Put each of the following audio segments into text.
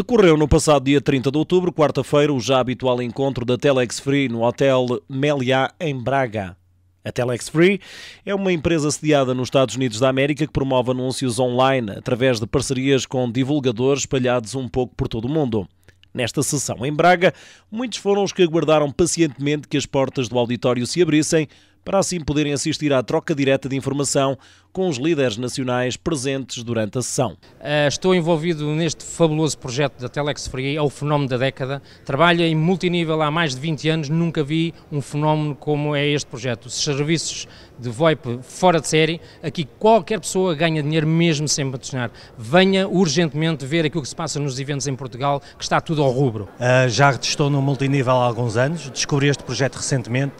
Decorreu no passado dia 30 de outubro, quarta-feira, o já habitual encontro da Telex Free no Hotel Meliá, em Braga. A Telex Free é uma empresa sediada nos Estados Unidos da América que promove anúncios online através de parcerias com divulgadores espalhados um pouco por todo o mundo. Nesta sessão em Braga, muitos foram os que aguardaram pacientemente que as portas do auditório se abrissem para assim poderem assistir à troca direta de informação com os líderes nacionais presentes durante a sessão. Eh, estou envolvido neste fabuloso projeto da Telex Free, é o fenómeno da década. Trabalho em multinível há mais de 20 anos, nunca vi um fenómeno como é este projeto. Os serviços de VoIP fora de série, aqui qualquer pessoa ganha dinheiro mesmo sem patrocinar. Venha urgentemente ver aquilo que se passa nos eventos em Portugal, que está tudo ao rubro. Eh, já estou no multinível há alguns anos, descobri este projeto recentemente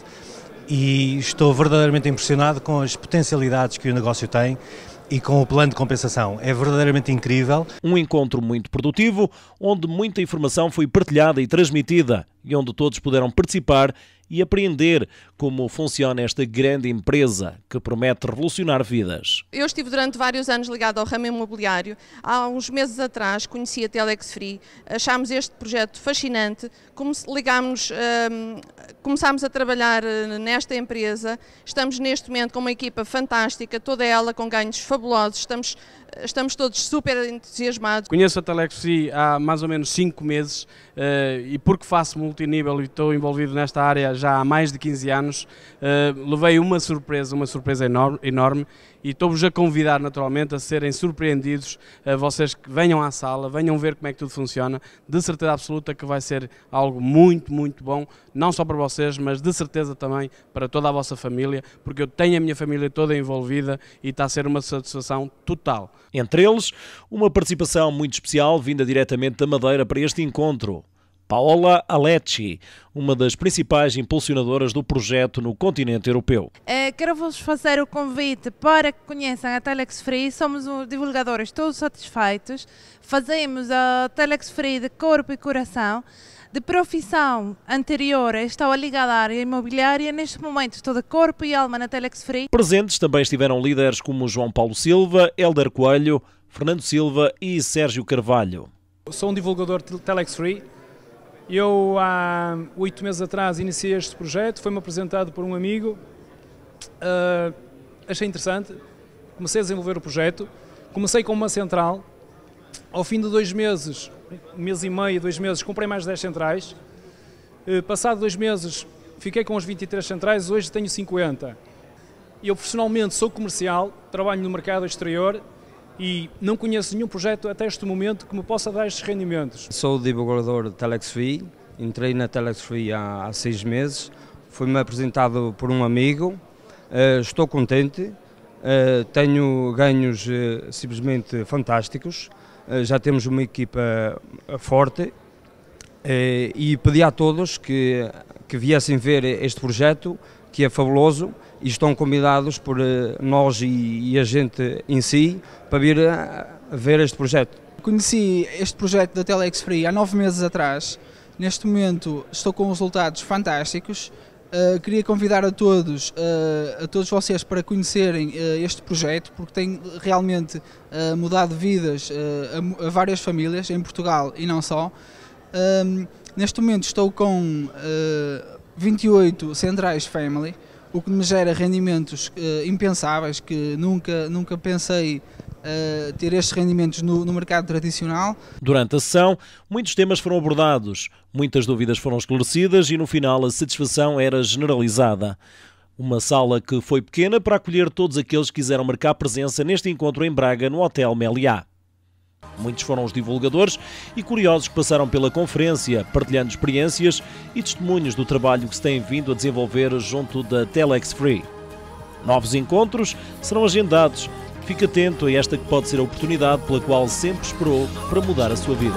e estou verdadeiramente impressionado com as potencialidades que o negócio tem e com o plano de compensação. É verdadeiramente incrível. Um encontro muito produtivo, onde muita informação foi partilhada e transmitida e onde todos puderam participar e aprender como funciona esta grande empresa que promete revolucionar vidas. Eu estive durante vários anos ligado ao ramo imobiliário. Há uns meses atrás conheci a Telex Free, achámos este projeto fascinante, ligámos, hum, começámos a trabalhar eh, nesta empresa, estamos neste momento com uma equipa fantástica, toda ela com ganhos fabulosos, estamos, estamos todos super entusiasmados. Conheço a Telex Free há mais ou menos 5 meses eh, e porque faço multinível e estou envolvido nesta área já há mais de 15 anos, uh, levei uma surpresa, uma surpresa enorme, enorme e estou-vos a convidar naturalmente a serem surpreendidos, eh, vocês que venham à sala, venham ver como é que tudo funciona, de certeza absoluta que vai ser algo muito, muito bom, não só para vocês, mas de certeza também para toda a vossa família, porque eu tenho a minha família toda envolvida e está a ser uma satisfação total. Entre eles, uma participação muito especial vinda diretamente da Madeira para este encontro. Paola Aletti, uma das principais impulsionadoras do projeto no continente europeu. Eh, quero vos fazer o convite para que conheçam a Telex Free. Somos divulgadores todos satisfeitos. Fazemos a Telex Free de corpo e coração. De profissão anterior, estava é ligada à área imobiliária. Neste momento, estou de corpo e alma na Telex Free. Presentes também estiveram líderes como João Paulo Silva, Helder Coelho, Fernando Silva e Sérgio Carvalho. Sou um divulgador Telex Free eu, há oito meses atrás, iniciei este projeto, foi-me apresentado por um amigo, uh, achei interessante, comecei a desenvolver o projeto, comecei com uma central, ao fim de dois meses, um mês e meio, dois meses, comprei mais 10 centrais, uh, passado dois meses fiquei com os 23 centrais, hoje tenho 50. Eu, profissionalmente, sou comercial, trabalho no mercado exterior, e não conheço nenhum projeto até este momento que me possa dar estes rendimentos. Sou o divulgador de TelexFi, entrei na TelexFi há, há seis meses, fui-me apresentado por um amigo, eh, estou contente, eh, tenho ganhos eh, simplesmente fantásticos, já temos uma equipa forte e pedi a todos que, que viessem ver este projeto que é fabuloso e estão convidados por eh, nós e, e a gente em si para vir ver este projeto. Conheci este projeto da Telex Free há nove meses atrás. Neste momento estou com resultados fantásticos. Uh, queria convidar a todos, uh, a todos vocês para conhecerem uh, este projeto, porque tem realmente mudado vidas a, a, várias famílias em Portugal e não só. Ehm, neste momento estou com 28 centrais family, o que me gera rendimentos uh, impensáveis, que nunca, nunca pensei uh, ter estes rendimentos no, no mercado tradicional. Durante a sessão, muitos temas foram abordados, muitas dúvidas foram esclarecidas e no final a satisfação era generalizada. Uma sala que foi pequena para acolher todos aqueles que quiseram marcar presença neste encontro em Braga, no Hotel Meliá. Muitos foram os divulgadores e curiosos que passaram pela conferência, partilhando experiências e testemunhos do trabalho que se tem vindo a desenvolver junto da Telex Free. Novos encontros serão agendados. Fique atento a esta que pode ser a oportunidade pela qual sempre esperou para mudar a sua vida.